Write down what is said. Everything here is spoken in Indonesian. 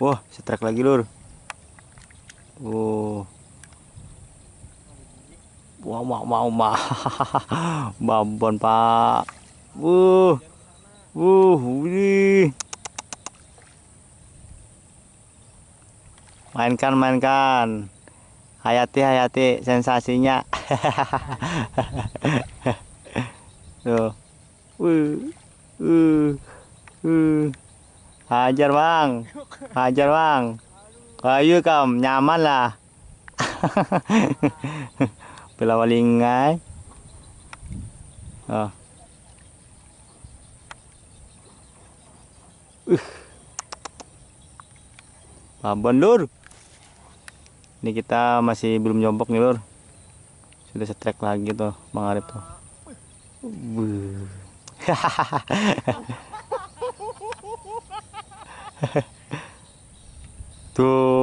Wah, setrek lagi lur. Oh. Wah, mau mau mah. Babon, Pak. Wuh. Wuh, wih. Mainkan, mainkan. Hayati, hayati sensasinya. Tuh. Wuh. Wuh. Wuh. Hajar bang, hajar bang. Kayu kam nyaman lah. pelawalingai walingai. Oh. Uh. Babon lur. Ini kita masih belum nyobok nih lur. Sudah setrek lagi tuh Bang Arif tuh. Hahaha. tuh